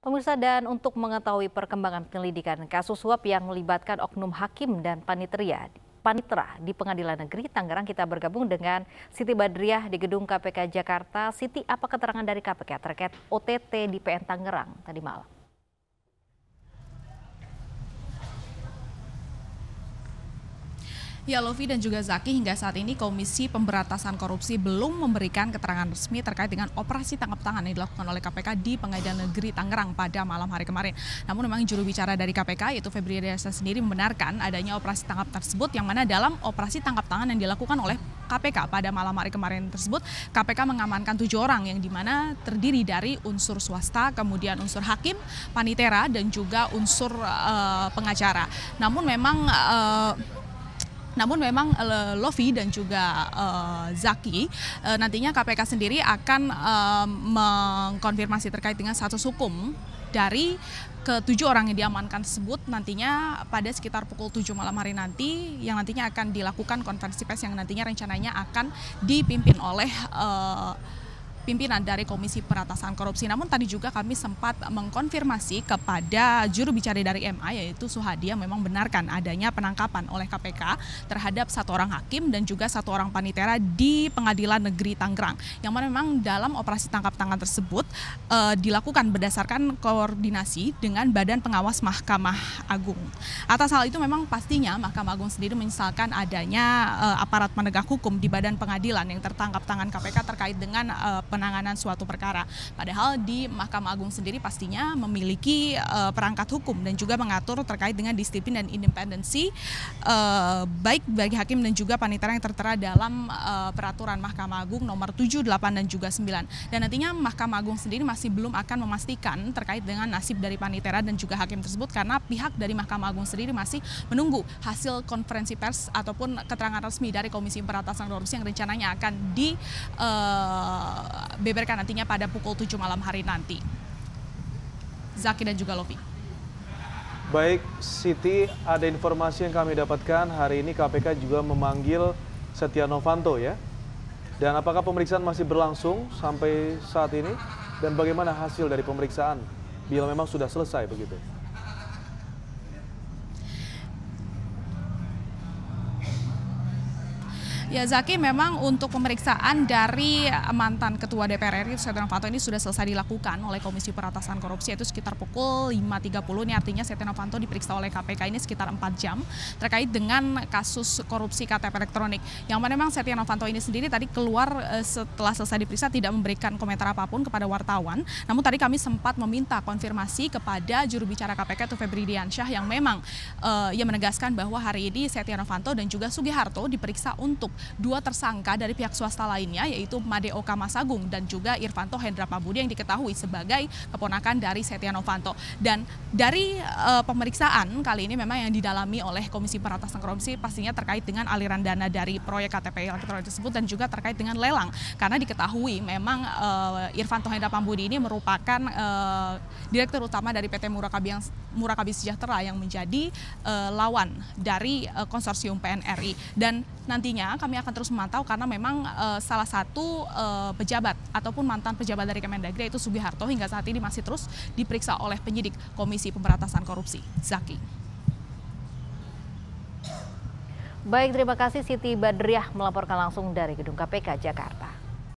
Pemirsa dan untuk mengetahui perkembangan penyelidikan kasus suap yang melibatkan oknum hakim dan panitera, panitra di Pengadilan Negeri Tangerang kita bergabung dengan Siti Badriah di Gedung KPK Jakarta. Siti, apa keterangan dari KPK terkait OTT di PN Tangerang tadi malam? Ya, Lovi dan juga Zaki hingga saat ini Komisi Pemberantasan Korupsi belum memberikan keterangan resmi terkait dengan operasi tangkap tangan yang dilakukan oleh KPK di Pengadilan Negeri Tangerang pada malam hari kemarin. Namun memang juru bicara dari KPK yaitu Febri Desa sendiri membenarkan adanya operasi tangkap tersebut yang mana dalam operasi tangkap tangan yang dilakukan oleh KPK pada malam hari kemarin tersebut KPK mengamankan tujuh orang yang dimana terdiri dari unsur swasta, kemudian unsur hakim, panitera dan juga unsur uh, pengacara. Namun memang uh, namun memang eh, Lofi dan juga eh, Zaki eh, nantinya KPK sendiri akan uh, mengkonfirmasi terkait dengan status hukum dari ketujuh orang yang diamankan tersebut nantinya pada sekitar pukul 7 malam hari nanti yang nantinya akan dilakukan konferensi pers yang nantinya rencananya akan dipimpin oleh uh, pimpinan dari Komisi Peratasan Korupsi. Namun tadi juga kami sempat mengkonfirmasi kepada juru bicara dari MA yaitu Suhadi yang memang benarkan adanya penangkapan oleh KPK terhadap satu orang hakim dan juga satu orang panitera di Pengadilan Negeri Tangerang. Yang mana memang dalam operasi tangkap tangan tersebut e, dilakukan berdasarkan koordinasi dengan Badan Pengawas Mahkamah Agung. Atas hal itu memang pastinya Mahkamah Agung sendiri menyesalkan adanya e, aparat penegak hukum di Badan Pengadilan yang tertangkap tangan KPK terkait dengan e, penanganan suatu perkara. Padahal di Mahkamah Agung sendiri pastinya memiliki uh, perangkat hukum dan juga mengatur terkait dengan disiplin dan independensi uh, baik bagi hakim dan juga panitera yang tertera dalam uh, peraturan Mahkamah Agung nomor 7, 8 dan juga 9. Dan nantinya Mahkamah Agung sendiri masih belum akan memastikan terkait dengan nasib dari panitera dan juga hakim tersebut karena pihak dari Mahkamah Agung sendiri masih menunggu hasil konferensi pers ataupun keterangan resmi dari Komisi Pemberantasan Korupsi yang rencananya akan di uh, dibeberkan nantinya pada pukul 7 malam hari nanti. Zaki dan juga Lofi. Baik, Siti, ada informasi yang kami dapatkan hari ini KPK juga memanggil Setia Novanto ya. Dan apakah pemeriksaan masih berlangsung sampai saat ini? Dan bagaimana hasil dari pemeriksaan bila memang sudah selesai begitu? Ya Zaki memang untuk pemeriksaan dari mantan Ketua DPR RI Setia Novanto ini sudah selesai dilakukan oleh Komisi Peratasan Korupsi yaitu sekitar pukul 5.30 ini artinya Setia Novanto diperiksa oleh KPK ini sekitar 4 jam terkait dengan kasus korupsi KTP elektronik yang mana memang Setia Novanto ini sendiri tadi keluar eh, setelah selesai diperiksa tidak memberikan komentar apapun kepada wartawan namun tadi kami sempat meminta konfirmasi kepada juru bicara KPK itu Febri Diansyah yang memang uh, ia menegaskan bahwa hari ini Setia Novanto dan juga Sugiharto diperiksa untuk dua tersangka dari pihak swasta lainnya yaitu Madeo Masagung dan juga Irvanto Hendra Pambudi yang diketahui sebagai keponakan dari Setia Novanto. Dan dari e, pemeriksaan kali ini memang yang didalami oleh Komisi Peratasan Korupsi pastinya terkait dengan aliran dana dari proyek KTP elektronik tersebut dan juga terkait dengan lelang karena diketahui memang eh, Irvanto Irfanto Hendra Pambudi ini merupakan e, direktur utama dari PT Murakabi yang Murakabi Sejahtera yang menjadi e, lawan dari e, konsorsium PNRI dan nantinya kami kami akan terus memantau karena memang uh, salah satu uh, pejabat ataupun mantan pejabat dari Kemendagri yaitu Sugiharto hingga saat ini masih terus diperiksa oleh penyidik Komisi Pemberantasan Korupsi. Zaki. Baik, terima kasih Siti Badriah melaporkan langsung dari Gedung KPK Jakarta.